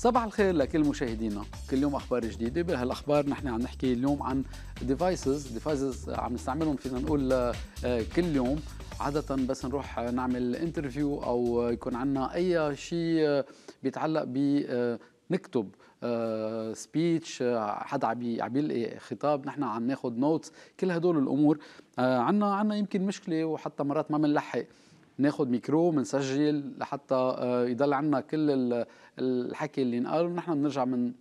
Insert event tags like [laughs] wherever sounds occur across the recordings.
صباح الخير لكل مشاهدينا كل يوم اخبار جديده بهالاخبار نحن عم نحكي اليوم عن ديفايسز ديفايسز عم نستعملهم فينا نقول آه، كل يوم عادة بس نروح آه، نعمل انترفيو او يكون عندنا اي شيء آه، بيتعلق بنكتب نكتب سبيتش حد حدا عم يلقي خطاب نحن عم ناخذ نوتس كل هدول الامور عندنا عنا عنا يمكن مشكله وحتى مرات ما بنلحق ناخذ ميكرو منسجل لحتى آه، يضل عنا كل الحكي اللي انقال ونحن بنرجع من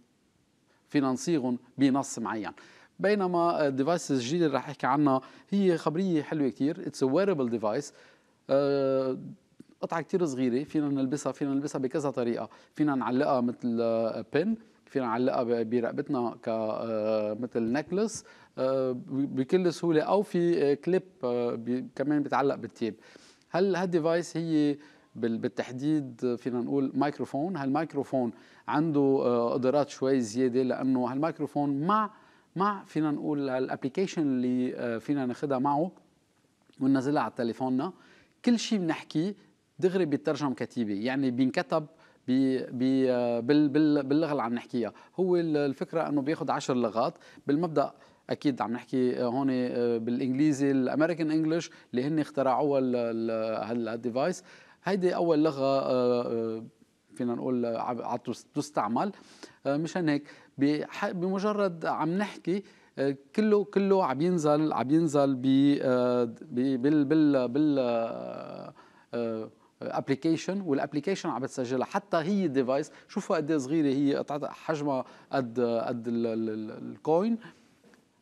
فينا نصيغهم بنص معين بينما الديفايس آه، الجديد اللي رح احكي عنها هي خبريه حلوه كثير اتس ويربل ديفايس قطعه كثير صغيره فينا نلبسها فينا نلبسها بكذا طريقه فينا نعلقها مثل بن آه، فينا نعلقها برقبتنا ك مثل نكلس بكل سهوله او في كليب كمان بتعلق بالتيب هل هالديفايس هي بالتحديد فينا نقول مايكروفون هالمايكروفون عنده آه، قدرات شوي زياده لانه هالمايكروفون مع مع فينا نقول الابلكيشن اللي آه، فينا ناخذها معه وننزلها على تليفوننا كل شيء بنحكيه دغري بيترجم كتيبه يعني بينكتب بي بي آه، بال بال باللغه اللي عم نحكيها هو الفكره انه بياخذ 10 لغات بالمبدا اكيد عم نحكي آه، هون آه، بالانجليزي الامريكان انجلش اللي هن اخترعوها هالديفايس هيدي اول لغه آه، فينا نقول تستعمل مشان هيك بمجرد عم نحكي كله كله عم ينزل عم ينزل ب بال بال بال ابلكيشن والابلكيشن عم بتسجلها حتى هي الديفايس شوفوا قد إيه صغيره هي حجمها قد قد الكوين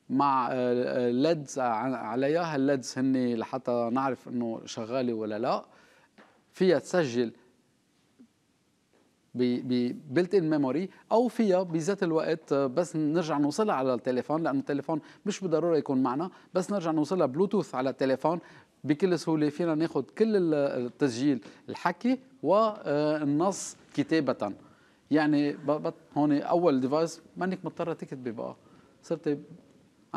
مع آه، ليدز آه، عليها الليدز هن لحتى نعرف انه شغاله ولا لا فيها تسجل ببلت ان ميموري او فيها بذات الوقت آه، بس نرجع نوصلها على التليفون لانه التليفون مش بالضروره يكون معنا بس نرجع نوصلها بلوتوث على التليفون بكل سهوله فينا ناخذ كل التسجيل الحكي والنص كتابه يعني هون اول ديفايس مانك مضطره تكتبي بقى صرت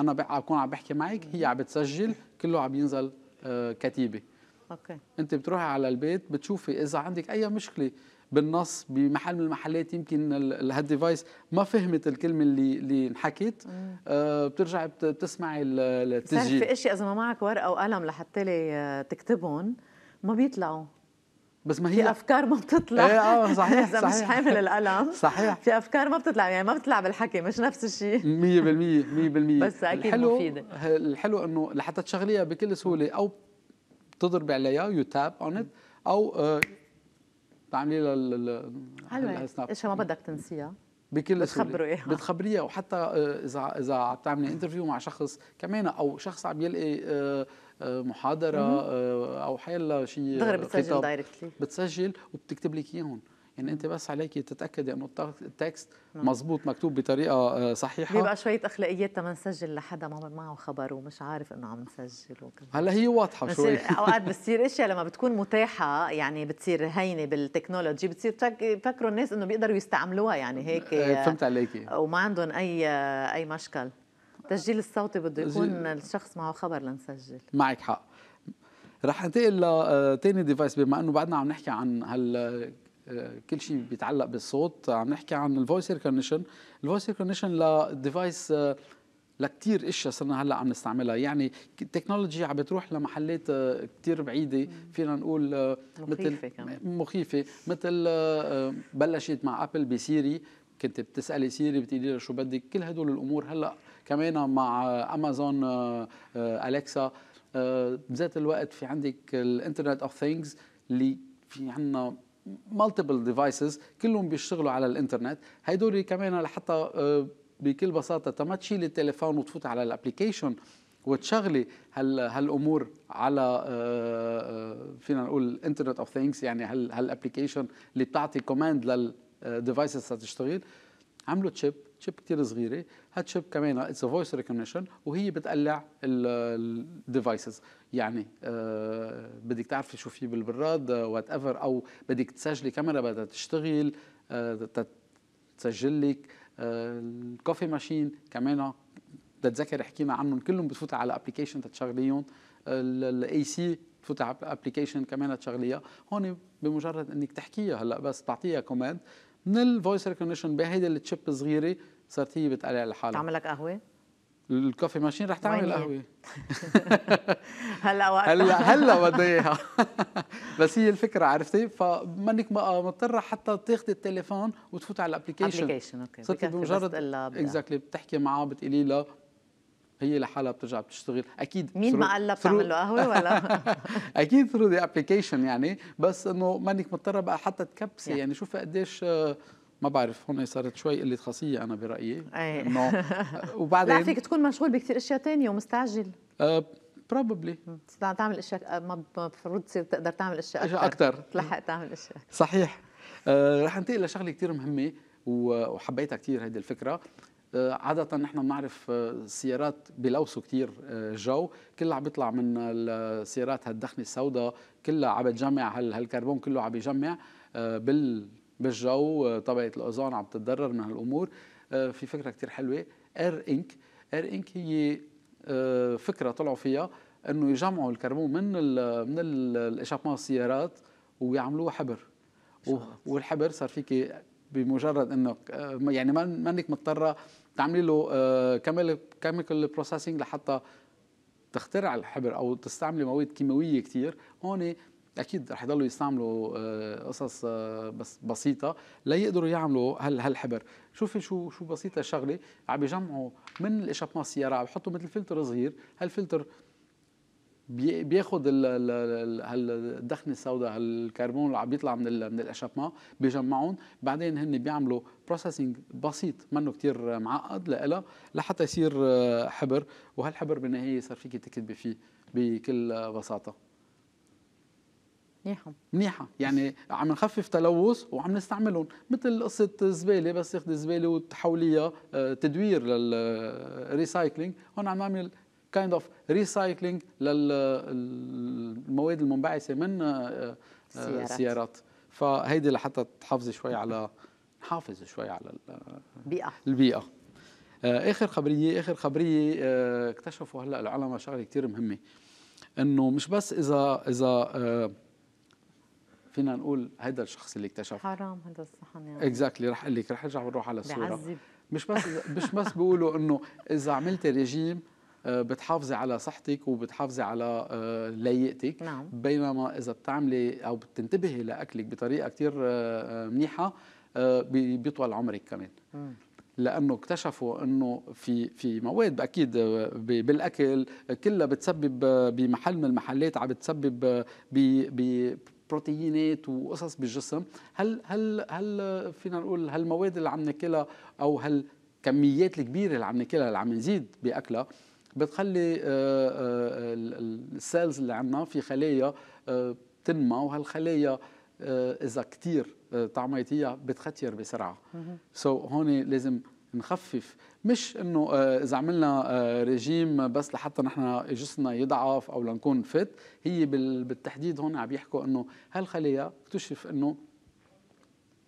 انا بكون عم بحكي معك هي عم بتسجل كله عم ينزل آه، كتيبه اوكي انت بتروحي على البيت بتشوفي اذا عندك اي مشكله بالنص بمحل من المحلات يمكن هالديفايس ما فهمت الكلمه اللي اللي انحكت آه، بترجع بتسمعي التسجيل في اشياء اذا ما معك ورقه وقلم لحتى لي آه، تكتبهم ما بيطلعوا بس ما هي في افكار ما بتطلع ايه اه صحيح [laughs] اذا مش حامل القلم صحيح في افكار ما بتطلع يعني ما بتطلع بالحكي مش نفس الشيء 100% 100% بس اكيد الحلو مفيده الحلو انه لحتى تشغليها بكل سهوله او بتضربي عليها يو تاب اون ات او آه، تعملي لها حلوه ايش ما بدك تنسيها بكل بتخبروا إيه. بتخبريها وحتى آه، اذا اذا عم تعملي انترفيو مع شخص كمان او شخص عم يلقي آه، آه، محاضره او حيلا شيء دغري بتسجل دايركتلي بتسجل وبتكتب لك اياهم ان انت بس عليك تتاكدي انه التكست مزبوط نعم. مكتوب بطريقه آه، صحيحه بيبقى شويه اخلاقيات تما نسجل لحدا ما معه خبر ومش عارف انه عم نسجل وكذا هلا هي واضحه شوي اوقات [laughs] بتصير اشياء لما بتكون متاحه يعني بتصير هينه بالتكنولوجي بتصير بفكروا الناس انه بيقدروا يستعملوها يعني هيك إيه، فهمت عليكي وما عندهم اي اي مشكل التسجيل الصوتي بده يكون الشخص معه خبر لنسجل معك حق رح انتقل لتاني آه، ديفايس بما انه بعدنا عم نحكي عن هال كل شيء بيتعلق بالصوت عم نحكي عن الفويس ريكوجنيشن الفويس ريكوجنيشن لديفايس لكتير اشياء صرنا هلا عم نستعملها يعني التكنولوجي عم بتروح لمحلات آه، كتير بعيده فينا نقول آه، مثل مخيفه مثل آه، بلشت مع ابل بسيري كنت بتسالي سيري بتقولي لها شو بدك كل هدول الامور هلا كمان مع امازون اليكسا بذات الوقت في عندك الانترنت اوف ثينجز اللي في عندنا مالتيبل ديفايسز كلهم بيشتغلوا على الانترنت هيدول كمان لحتى آه، بكل بساطه تما تشيل التليفون وتفوت على الابلكيشن وتشغلي هال هالامور على آه، آه، فينا نقول انترنت اوف ثينكس يعني هال هالابلكيشن اللي بتعطي كوماند للديفايسز تشتغل عملوا تشيب تشيب كثير صغيره هالتشيب كمان اتس فويس ريكوجنيشن وهي بتقلع الديفايسز يعني آه، بدك تعرفي شو في بالبراد وات آه، ايفر او بدك تسجلي كاميرا بدها تشتغل تسجل لك الكوفي ماشين كمان بتذكر حكينا عنهم كلهم بتفوت على ابلكيشن تشغليهم الاي سي تفوت على ابلكيشن كمان تشغليها هون بمجرد انك تحكيها هلا بس تعطيها كوماند من الفويس ريكوجنيشن بهيدي التشيب الصغيره صارت هي بتقلع لحالها تعمل لك قهوه الكوفي ماشين رح تعمل قهوه [laughs] هلا وقتها هلا هلا بديها [laughs] [laughs] بس هي الفكره عرفتي فمنك بقى آه، مضطره حتى تاخذي التليفون وتفوت على الابلكيشن ابلكيشن اوكي صرت بمجرد اكزاكتلي بتحكي معه بتقولي له هي لحالها بترجع بتشتغل اكيد مين ما قال لها بتعمل له قهوه ولا اكيد ثرو ذا ابلكيشن يعني بس انه مانك مضطره بقى حتى تكبسي يعني, يعني شوفي قديش آه، ما بعرف هون صارت شوي قله خاصيه انا برايي إيه. انه آه، [laughs] وبعدين لا فيك تكون مشغول بكثير اشياء تانية ومستعجل بروبلي آه، بروبلي تعمل اشياء آه، ما المفروض تصير تقدر تعمل اشياء اكثر اكثر تلحق تعمل اشياء صحيح رح انتقل لشغله كثير مهمه وحبيتها كثير هيدي الفكره عادة نحن بنعرف السيارات بلوسوا كثير الجو، كلها عم بيطلع من السيارات هالدخنة السوداء، كلها عم بتجمع هالكربون كله عم بيجمع بال بالجو آه، طبيعه الاوزون عم تتضرر من هالامور آه، في فكره كثير حلوه اير انك اير انك هي آه، فكره طلعوا فيها انه يجمعوا الكربون من الـ من الاشابمون السيارات ويعملوه حبر والحبر صار فيك بمجرد انك يعني ما منك مضطره تعملي له كيميكال بروسيسنج لحتى تخترع الحبر او تستعملي مواد كيماويه كثير هون اكيد رح يضلوا يستعملوا آه، قصص آه، بس بسيطه ليقدروا يعملوا هال هالحبر شوفي شو شو بسيطه الشغله عم بيجمعوا من الاشابمون السياره عم بحطوا مثل فلتر صغير هالفلتر بياخذ الدخنه السوداء هالكربون اللي عم بيطلع من ال من الاشابمون بيجمعون بعدين هن بيعملوا بروسيسنج بسيط منه كتير معقد لإلها لحتى يصير آه، حبر وهالحبر بالنهايه صار فيك تكتبي فيه بكل بساطه منيحة منيحة يعني عم نخفف تلوث وعم نستعملهم مثل قصة الزبالة بس تاخذ الزبالة وتحوليها آه، تدوير للريسايكلينج آه، هون عم نعمل كايند اوف ريسايكلينج للمواد المنبعثة من السيارات آه، فهيدي لحتى تحافظي شوي على نحافظ شوي على البيئة البيئة اخر خبريه اخر خبريه اكتشفوا هلا العلماء شغله كثير مهمه انه مش بس اذا اذا فينا نقول هيدا الشخص اللي اكتشف حرام هذا الصحن يعني اكزاكتلي رح اقول لك رح ارجع ونروح على الصوره بعذب. مش بس مش بس بيقولوا انه اذا عملتي ريجيم آه، بتحافظي على صحتك وبتحافظي على آه، لياقتك نعم. بينما اذا بتعملي او بتنتبهي لاكلك بطريقه كثير آه، منيحه بيطول عمرك كمان لانه اكتشفوا انه في في مواد اكيد بالاكل كلها بتسبب بمحل من المحلات عم بتسبب بروتينات وقصص بالجسم هل هل هل فينا نقول هالمواد اللي عم ناكلها او هالكميات الكبيره اللي عم ناكلها اللي عم نزيد باكلها بتخلي آه، آه، السيلز اللي عندنا في خلايا آه، تنمى وهالخلايا اذا كثير طعميتيها بتختير بسرعه سو so, هون لازم نخفف مش انه آه، اذا عملنا آه، ريجيم بس لحتى نحن جسمنا يضعف او لنكون فت هي بالتحديد هون عم يحكوا انه هالخلايا اكتشف انه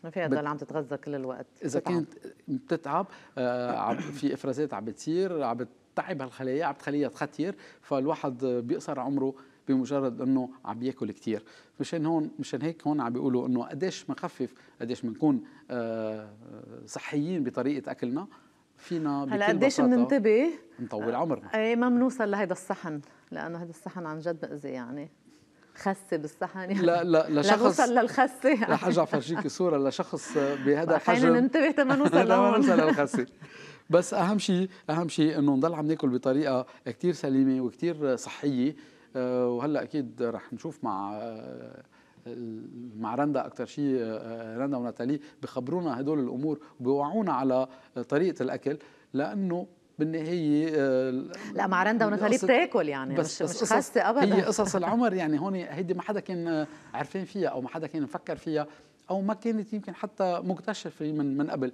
ما فيها تضل عم تتغذى كل الوقت اذا كانت بتتعب آه، في افرازات عم بتصير عم بتتعب هالخلايا عم تخليها تختير فالواحد بيقصر عمره بمجرد انه عم بياكل كثير مشان هون مشان هيك هون عم بيقولوا انه قديش مخفف قديش بنكون آه، صحيين بطريقه اكلنا فينا هلا قديش بننتبه نطول عمرنا آه، ايه ما بنوصل لهيدا الصحن لانه هذا الصحن عن جد مأذي يعني خسه بالصحن يعني لا لا [laughs] لشخص لنوصل للخسه يعني. رح ارجع فرجيكي صوره لشخص آه، بهذا الحجم ننتبه تما نوصل [laughs] نوصل [laughs] للخسه بس اهم شيء اهم شيء انه نضل عم ناكل بطريقه كثير سليمه وكثير صحيه آه، وهلا اكيد رح نشوف مع آه، مع رندا اكثر شيء آه، رندا وناتالي بخبرونا هدول الامور وبيوعونا على طريقه الاكل لانه بالنهاية لا مع رندا وناتالي بتاكل يعني بس مش, مش خاسة ابدا هي قصص العمر يعني هون هيدي ما حدا كان عارفين فيها او ما حدا كان مفكر فيها او ما كانت يمكن حتى مكتشفه من من قبل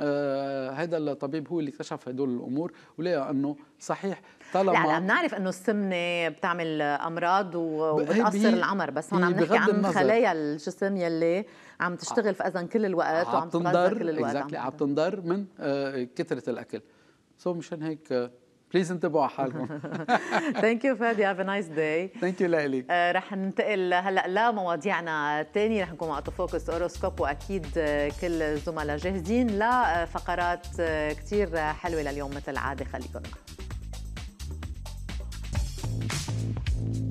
آه، هذا الطبيب هو اللي اكتشف هدول الامور ولقى انه صحيح طالما لا لا بنعرف انه السمنه بتعمل امراض وبتاثر العمر بس هون عم نحكي عن خلايا الجسم يلي عم تشتغل في اذن كل الوقت وعم تنضر كل الوقت exactly. عم تنضر من آه، كثره الاكل سو so مشان هيك آه، بليز انتبهوا على حالكم ثانك يو فادي هاف ا نايس داي ثانك يو لالي رح ننتقل هلا لمواضيعنا الثانيه رح نكون مع فوكس اوروسكوب واكيد آه، كل الزملاء جاهزين لفقرات آه، كثير حلوه لليوم مثل العاده خليكم معنا